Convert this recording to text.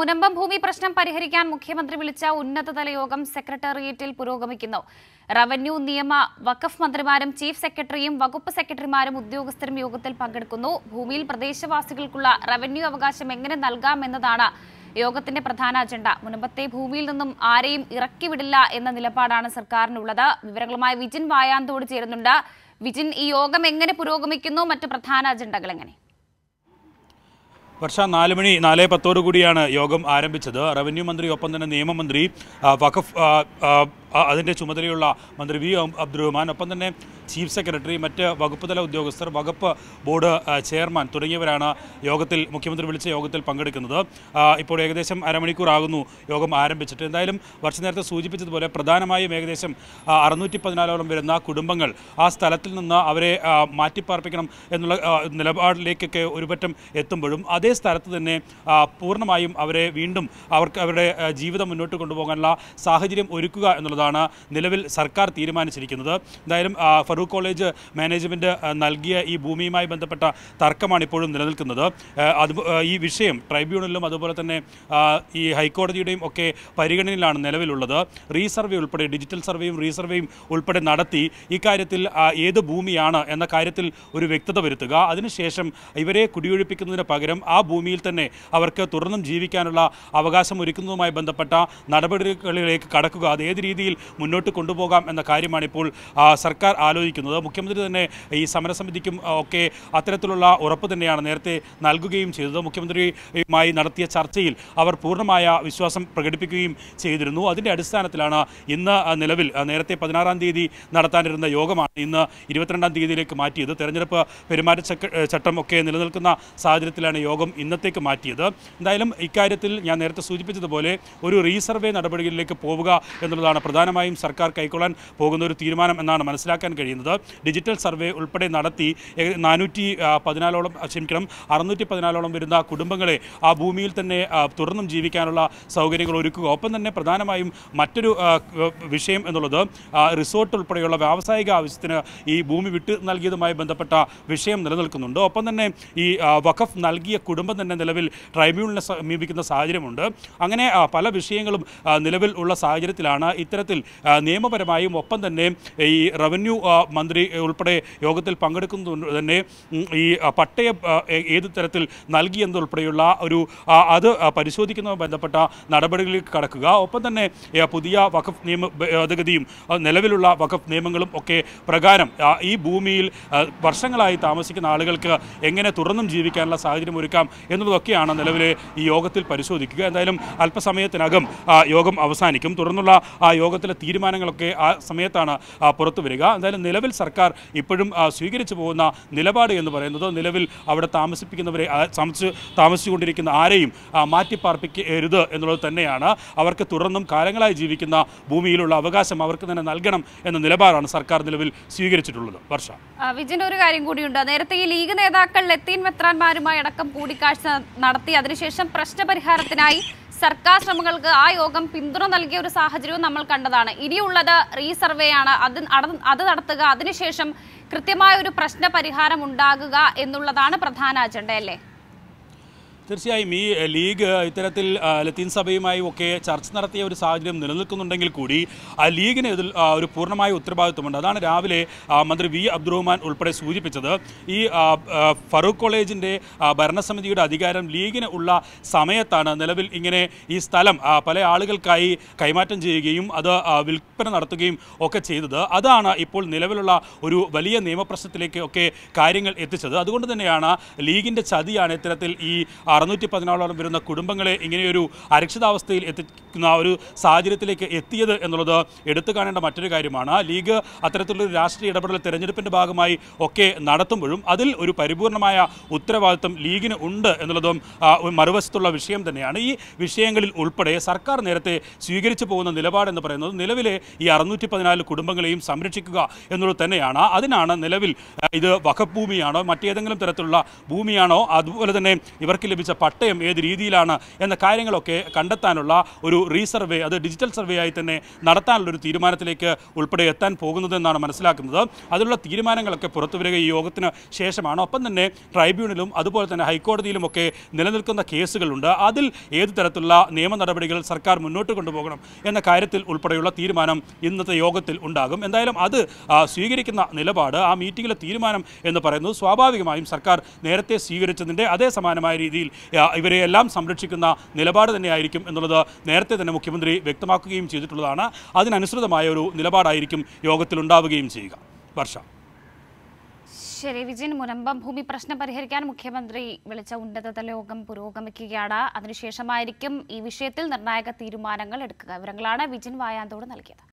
മുനമ്പം ഭൂമി പ്രശ്നം പരിഹരിക്കാൻ മുഖ്യമന്ത്രി വിളിച്ച ഉന്നതതല യോഗം സെക്രട്ടേറിയറ്റിൽ പുരോഗമിക്കുന്നു റവന്യൂ നിയമ വഖഫ് മന്ത്രിമാരും ചീഫ് സെക്രട്ടറിയും വകുപ്പ് സെക്രട്ടറിമാരും ഉദ്യോഗസ്ഥരും യോഗത്തിൽ പങ്കെടുക്കുന്നു ഭൂമിയിൽ പ്രദേശവാസികൾക്കുള്ള റവന്യൂ അവകാശം എങ്ങനെ നൽകാമെന്നതാണ് യോഗത്തിന്റെ പ്രധാന അജണ്ട മുനമ്പത്തെ ഭൂമിയിൽ നിന്നും ആരെയും ഇറക്കിവിടില്ല എന്ന നിലപാടാണ് സർക്കാരിനുള്ളത് വിവരങ്ങളുമായി വിജിൻ വായാന്തോട് ചേരുന്നുണ്ട് വിജിൻ ഈ യോഗം എങ്ങനെ പുരോഗമിക്കുന്നു മറ്റ് പ്രധാന അജണ്ടകൾ എങ്ങനെ വർഷ നാല് മണി നാല് പത്തോടു കൂടിയാണ് യോഗം ആരംഭിച്ചത് റവന്യൂ മന്ത്രി ഒപ്പം തന്നെ നിയമമന്ത്രി വഖഫ് അതിൻ്റെ ചുമതലയുള്ള മന്ത്രി വി അബ്ദുറഹ്മാൻ ഒപ്പം തന്നെ ചീഫ് സെക്രട്ടറി മറ്റ് വകുപ്പ് തല ഉദ്യോഗസ്ഥർ വകുപ്പ് ബോർഡ് ചെയർമാൻ തുടങ്ങിയവരാണ് യോഗത്തിൽ മുഖ്യമന്ത്രി വിളിച്ച യോഗത്തിൽ പങ്കെടുക്കുന്നത് ഇപ്പോൾ ഏകദേശം അരമണിക്കൂറാകുന്നു യോഗം ആരംഭിച്ചിട്ട് എന്തായാലും വർഷം നേരത്തെ സൂചിപ്പിച്ചതുപോലെ പ്രധാനമായും ഏകദേശം അറുന്നൂറ്റി പതിനാലോളം വരുന്ന കുടുംബങ്ങൾ ആ സ്ഥലത്തിൽ നിന്ന് അവരെ മാറ്റിപ്പാർപ്പിക്കണം എന്നുള്ള നിലപാടിലേക്കൊക്കെ ഒരുപറ്റം എത്തുമ്പോഴും അതേ സ്ഥലത്ത് തന്നെ പൂർണ്ണമായും അവരെ വീണ്ടും അവർക്ക് അവരുടെ ജീവിതം മുന്നോട്ട് കൊണ്ടുപോകാനുള്ള സാഹചര്യം ഒരുക്കുക എന്നുള്ളത് എന്നുള്ളതാണ് നിലവിൽ സർക്കാർ തീരുമാനിച്ചിരിക്കുന്നത് എന്തായാലും ഫറൂഖ് കോളേജ് മാനേജ്മെൻറ്റ് നൽകിയ ഈ ഭൂമിയുമായി ബന്ധപ്പെട്ട തർക്കമാണ് ഇപ്പോഴും നിലനിൽക്കുന്നത് അത് ഈ വിഷയം ട്രൈബ്യൂണലിലും അതുപോലെ തന്നെ ഈ ഹൈക്കോടതിയുടെയും ഒക്കെ പരിഗണനയിലാണ് നിലവിലുള്ളത് റീസർവേ ഉൾപ്പെടെ ഡിജിറ്റൽ സർവേയും റീസർവേയും ഉൾപ്പെടെ നടത്തി ഇക്കാര്യത്തിൽ ഏത് ഭൂമിയാണ് എന്ന കാര്യത്തിൽ ഒരു വ്യക്തത വരുത്തുക അതിനുശേഷം ഇവരെ കുടിയൊഴിപ്പിക്കുന്നതിന് പകരം ആ ഭൂമിയിൽ തന്നെ അവർക്ക് തുടർന്നും ജീവിക്കാനുള്ള അവകാശം ഒരുക്കുന്നതുമായി ബന്ധപ്പെട്ട നടപടികളിലേക്ക് കടക്കുക അത് ഏത് രീതിയിൽ രീതിയിൽ മുന്നോട്ട് കൊണ്ടുപോകാം എന്ന കാര്യമാണ് ഇപ്പോൾ സർക്കാർ ആലോചിക്കുന്നത് മുഖ്യമന്ത്രി തന്നെ ഈ സമരസമിതിക്കും ഒക്കെ അത്തരത്തിലുള്ള ഉറപ്പ് തന്നെയാണ് നേരത്തെ നൽകുകയും ചെയ്തത് മുഖ്യമന്ത്രിയുമായി നടത്തിയ ചർച്ചയിൽ അവർ പൂർണ്ണമായ വിശ്വാസം പ്രകടിപ്പിക്കുകയും ചെയ്തിരുന്നു അതിൻ്റെ അടിസ്ഥാനത്തിലാണ് ഇന്ന് നിലവിൽ നേരത്തെ പതിനാറാം തീയതി നടത്താനിരുന്ന യോഗമാണ് ഇന്ന് ഇരുപത്തിരണ്ടാം തീയതിയിലേക്ക് മാറ്റിയത് തെരഞ്ഞെടുപ്പ് പെരുമാറ്റ ചട്ടം ഒക്കെ നിലനിൽക്കുന്ന സാഹചര്യത്തിലാണ് യോഗം ഇന്നത്തേക്ക് മാറ്റിയത് എന്തായാലും ഇക്കാര്യത്തിൽ ഞാൻ നേരത്തെ സൂചിപ്പിച്ചതുപോലെ ഒരു റീസർവേ നടപടികളിലേക്ക് പോവുക എന്നുള്ളതാണ് പ്രധാന പ്രധാനമായും സർക്കാർ കൈക്കൊള്ളാൻ പോകുന്ന ഒരു തീരുമാനം എന്നാണ് മനസ്സിലാക്കാൻ കഴിയുന്നത് ഡിജിറ്റൽ സർവേ ഉൾപ്പെടെ നടത്തി നാനൂറ്റി പതിനാലോളം ക്ഷമിക്കണം അറുന്നൂറ്റി പതിനാലോളം വരുന്ന കുടുംബങ്ങളെ ആ ഭൂമിയിൽ തന്നെ തുടർന്നും ജീവിക്കാനുള്ള സൗകര്യങ്ങൾ ഒരുക്കുക ഒപ്പം തന്നെ പ്രധാനമായും മറ്റൊരു വിഷയം എന്നുള്ളത് റിസോർട്ട് ഉൾപ്പെടെയുള്ള വ്യാവസായിക ആവശ്യത്തിന് ഈ ഭൂമി വിട്ട് നൽകിയതുമായി ബന്ധപ്പെട്ട വിഷയം നിലനിൽക്കുന്നുണ്ട് ഒപ്പം തന്നെ ഈ വഖഫ് നൽകിയ കുടുംബം തന്നെ നിലവിൽ ട്രൈബ്യൂണലിനെ സമീപിക്കുന്ന സാഹചര്യമുണ്ട് അങ്ങനെ പല വിഷയങ്ങളും നിലവിൽ ഉള്ള സാഹചര്യത്തിലാണ് ഇത്തരത്തിൽ അടിസ്ഥാനത്തിൽ നിയമപരമായും ഒപ്പം തന്നെ ഈ റവന്യൂ മന്ത്രി ഉൾപ്പെടെ യോഗത്തിൽ പങ്കെടുക്കുന്നത് തന്നെ ഈ പട്ടയ ഏത് തരത്തിൽ നൽകിയെന്നുൾപ്പെടെയുള്ള ഒരു അത് പരിശോധിക്കുന്നതുമായി ബന്ധപ്പെട്ട നടപടികളിലേക്ക് കടക്കുക ഒപ്പം തന്നെ പുതിയ വഖഫ് നിയമ ഭേദഗതിയും നിലവിലുള്ള വഖഫ് നിയമങ്ങളും ഒക്കെ പ്രകാരം ഈ ഭൂമിയിൽ വർഷങ്ങളായി താമസിക്കുന്ന ആളുകൾക്ക് എങ്ങനെ തുടർന്നും ജീവിക്കാനുള്ള സാഹചര്യം ഒരുക്കാം എന്നുള്ളതൊക്കെയാണ് നിലവിലെ ഈ യോഗത്തിൽ പരിശോധിക്കുക എന്തായാലും അല്പസമയത്തിനകം യോഗം അവസാനിക്കും തുടർന്നുള്ള ആ യോഗ യോഗത്തിലെ തീരുമാനങ്ങളൊക്കെ ആ സമയത്താണ് പുറത്തു വരിക എന്തായാലും നിലവിൽ സർക്കാർ ഇപ്പോഴും സ്വീകരിച്ചു പോകുന്ന നിലപാട് എന്ന് പറയുന്നത് നിലവിൽ അവിടെ താമസിപ്പിക്കുന്നവരെ താമസിച്ച് താമസിച്ചുകൊണ്ടിരിക്കുന്ന ആരെയും മാറ്റിപ്പാർപ്പിക്കരുത് എന്നുള്ളത് തന്നെയാണ് അവർക്ക് തുടർന്നും കാലങ്ങളായി ജീവിക്കുന്ന ഭൂമിയിലുള്ള അവകാശം അവർക്ക് തന്നെ നൽകണം എന്ന നിലപാടാണ് സർക്കാർ നിലവിൽ സ്വീകരിച്ചിട്ടുള്ളത് വർഷ വിജയൻ ഒരു കാര്യം കൂടിയുണ്ട് നേരത്തെ ഈ ലീഗ് നേതാക്കൾ ലത്തീൻ മെത്രാന്മാരുമായി അടക്കം കൂടിക്കാഴ്ച നടത്തി അതിനുശേഷം പ്രശ്നപരിഹാരത്തിനായി സർക്കാർ ശ്രമങ്ങൾക്ക് ആ യോഗം പിന്തുണ നൽകിയ ഒരു സാഹചര്യവും നമ്മൾ കണ്ടതാണ് ഇനിയുള്ളത് റീസർവേ ആണ് അത് അത് നടത്തുക അതിനുശേഷം കൃത്യമായ ഒരു പ്രശ്ന പരിഹാരം ഉണ്ടാകുക എന്നുള്ളതാണ് പ്രധാന അജണ്ട അല്ലേ തീർച്ചയായും ഈ ലീഗ് ഇത്തരത്തിൽ ലത്തീൻ സഭയുമായി ഒക്കെ ചർച്ച നടത്തിയ ഒരു സാഹചര്യം നിലനിൽക്കുന്നുണ്ടെങ്കിൽ കൂടി ആ ലീഗിന് ഇതിൽ ഒരു പൂർണ്ണമായ ഉത്തരവാദിത്വമുണ്ട് അതാണ് രാവിലെ മന്ത്രി വി അബ്ദുറഹ്മാൻ ഉൾപ്പെടെ സൂചിപ്പിച്ചത് ഈ ഫറൂഖ് കോളേജിൻ്റെ ഭരണസമിതിയുടെ അധികാരം ലീഗിന് ഉള്ള സമയത്താണ് നിലവിൽ ഇങ്ങനെ ഈ സ്ഥലം പല ആളുകൾക്കായി കൈമാറ്റം ചെയ്യുകയും അത് വിൽപ്പന നടത്തുകയും ഒക്കെ ചെയ്തത് അതാണ് ഇപ്പോൾ നിലവിലുള്ള ഒരു വലിയ നിയമപ്രശ്നത്തിലേക്ക് ഒക്കെ കാര്യങ്ങൾ എത്തിച്ചത് അതുകൊണ്ട് തന്നെയാണ് ലീഗിൻ്റെ ചതിയാണ് ഇത്തരത്തിൽ ഈ അറുന്നൂറ്റി പതിനാലോളം വരുന്ന കുടുംബങ്ങളെ ഇങ്ങനെയൊരു അരക്ഷിതാവസ്ഥയിൽ എത്തിക്കുന്ന ഒരു സാഹചര്യത്തിലേക്ക് എത്തിയത് എന്നുള്ളത് എടുത്തു കാണേണ്ട മറ്റൊരു കാര്യമാണ് ലീഗ് അത്തരത്തിലുള്ള രാഷ്ട്രീയ ഇടപെടൽ തെരഞ്ഞെടുപ്പിൻ്റെ ഭാഗമായി ഒക്കെ നടത്തുമ്പോഴും അതിൽ ഒരു പരിപൂർണമായ ഉത്തരവാദിത്വം ലീഗിന് ഉണ്ട് എന്നുള്ളതും മറുവശത്തുള്ള വിഷയം തന്നെയാണ് ഈ വിഷയങ്ങളിൽ ഉൾപ്പെടെ സർക്കാർ നേരത്തെ സ്വീകരിച്ചു പോകുന്ന നിലപാടെന്ന് പറയുന്നത് നിലവിലെ ഈ അറുന്നൂറ്റി പതിനാല് കുടുംബങ്ങളെയും സംരക്ഷിക്കുക എന്നുള്ളത് തന്നെയാണ് അതിനാണ് നിലവിൽ ഇത് വഖഭൂമിയാണോ മറ്റേതെങ്കിലും തരത്തിലുള്ള ഭൂമിയാണോ അതുപോലെ തന്നെ ഇവർക്ക് ലഭിച്ച സംബന്ധിച്ച പട്ടയം ഏത് രീതിയിലാണ് എന്ന കാര്യങ്ങളൊക്കെ കണ്ടെത്താനുള്ള ഒരു റീസർവേ അത് ഡിജിറ്റൽ സർവേ ആയി തന്നെ നടത്താനുള്ള ഒരു തീരുമാനത്തിലേക്ക് ഉൾപ്പെടെ എത്താൻ പോകുന്നതെന്നാണ് മനസ്സിലാക്കുന്നത് അതിനുള്ള തീരുമാനങ്ങളൊക്കെ പുറത്തുവരിക ഈ യോഗത്തിന് ശേഷമാണ് ഒപ്പം തന്നെ ട്രൈബ്യൂണലും അതുപോലെ തന്നെ ഹൈക്കോടതിയിലും ഒക്കെ നിലനിൽക്കുന്ന കേസുകളുണ്ട് അതിൽ ഏത് തരത്തിലുള്ള നിയമ നടപടികൾ സർക്കാർ മുന്നോട്ട് കൊണ്ടുപോകണം എന്ന കാര്യത്തിൽ ഉൾപ്പെടെയുള്ള തീരുമാനം ഇന്നത്തെ യോഗത്തിൽ ഉണ്ടാകും എന്തായാലും അത് സ്വീകരിക്കുന്ന നിലപാട് ആ മീറ്റിംഗിലെ തീരുമാനം എന്ന് പറയുന്നത് സ്വാഭാവികമായും സർക്കാർ നേരത്തെ സ്വീകരിച്ചതിൻ്റെ അതേ സമാനമായ രീതിയിൽ ഇവരെയെല്ലാം സംരക്ഷിക്കുന്ന നിലപാട് തന്നെയായിരിക്കും എന്നുള്ളത് നേരത്തെ തന്നെ മുഖ്യമന്ത്രി വ്യക്തമാക്കുകയും ചെയ്തിട്ടുള്ളതാണ് അതിനനുസൃതമായ ഒരു നിലപാടായിരിക്കും യോഗത്തിലുണ്ടാവുകയും ചെയ്യുക വർഷ ശരി വിജയൻ മുനമ്പം ഭൂമി പ്രശ്നം പരിഹരിക്കാൻ മുഖ്യമന്ത്രി വിളിച്ച ഉന്നതതല യോഗം പുരോഗമിക്കുകയാണ് അതിനുശേഷമായിരിക്കും ഈ വിഷയത്തിൽ നിർണായക തീരുമാനങ്ങൾ എടുക്കുക വിവരങ്ങളാണ് വിജിൻ വായാന്തോട് നൽകിയത്